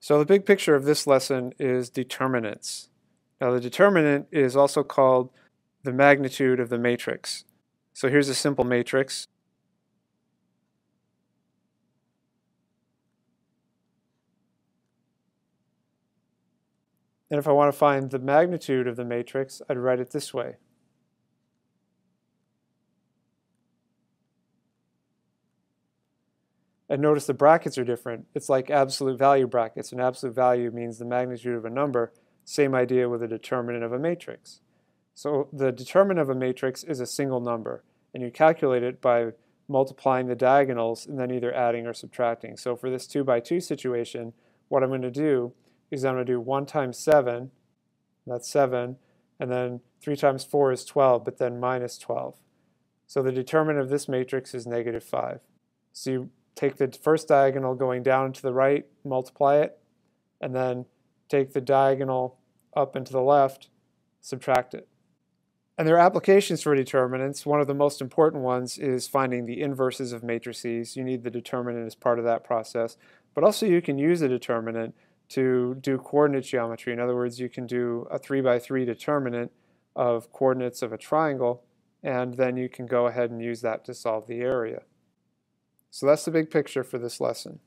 So the big picture of this lesson is determinants. Now the determinant is also called the magnitude of the matrix. So here's a simple matrix. And if I want to find the magnitude of the matrix, I'd write it this way. and notice the brackets are different. It's like absolute value brackets. An absolute value means the magnitude of a number. Same idea with a determinant of a matrix. So the determinant of a matrix is a single number, and you calculate it by multiplying the diagonals and then either adding or subtracting. So for this 2 by 2 situation, what I'm going to do is I'm going to do 1 times 7, that's 7, and then 3 times 4 is 12, but then minus 12. So the determinant of this matrix is negative 5. So you take the first diagonal going down to the right, multiply it, and then take the diagonal up and to the left, subtract it. And there are applications for determinants. One of the most important ones is finding the inverses of matrices. You need the determinant as part of that process. But also you can use a determinant to do coordinate geometry. In other words, you can do a 3 by 3 determinant of coordinates of a triangle, and then you can go ahead and use that to solve the area. So that's the big picture for this lesson.